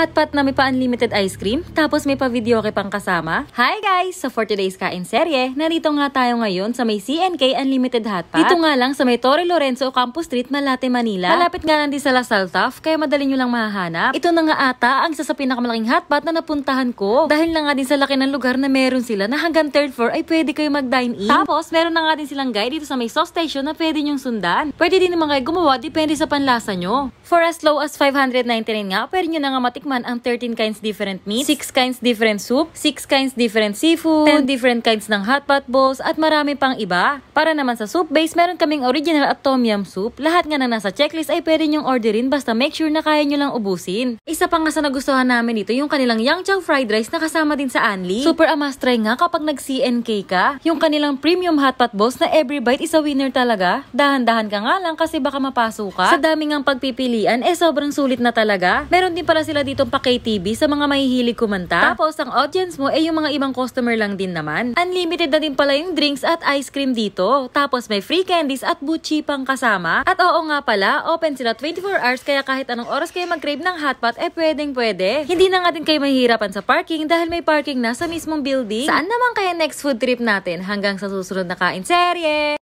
hotpot na may pa-unlimited ice cream, tapos may pa-video kay pang kasama. Hi guys! So for today's kain serye, narito nga tayo ngayon sa may CNK Unlimited Hotpot. Dito nga lang sa may Torre Lorenzo Campus Street, Malate, Manila. Malapit nga lang din sa Lasal Taft, kaya madali nyo lang mahahanap. Ito na nga ata ang isa sa pinakamalaking hotpot na napuntahan ko. Dahil na nga din sa laki ng lugar na meron sila na hanggang third floor ay pwede kayo mag-dine in. Tapos meron na nga din silang guide dito sa may sauce station na pwede nyong sundan. Pwede din naman kayo gumawa depende sa panlasa nyo. For as low as 599 nga, pwede nyo na nga matikman matikman ang 13 kinds different meats, 6 kinds different soup, 6 kinds different seafood, 10 different kinds ng hotpot bowls, at marami pang iba. Para naman sa soup base, meron kaming original at tom yum soup. Lahat nga na nasa checklist ay pwede nyong orderin basta make sure na kaya nyo lang ubusin. Isa pa nga sa nagustuhan namin dito yung kanilang yang chow fried rice na kasama din sa Anli. Super amas try nga kapag nag-CNK ka. Yung kanilang premium hotpot bowls na every bite is a winner talaga. Dahan-dahan ka nga lang kasi baka mapaso ka. Sa dami ngang pagpipilian, eh sobrang sulit na talaga. Meron din pala sila dito itong pa TV sa mga mahihilig kumanta. Tapos ang audience mo ay eh, yung mga ibang customer lang din naman. Unlimited na din pala yung drinks at ice cream dito. Tapos may free candies at buchi pang kasama. At oo nga pala, open sila 24 hours kaya kahit anong oras kayo mag-crave ng hotpot eh pwedeng pwede. Hindi na nga din kayo mahihirapan sa parking dahil may parking na sa mismong building. Saan naman kaya next food trip natin hanggang sa susunod na kain serye?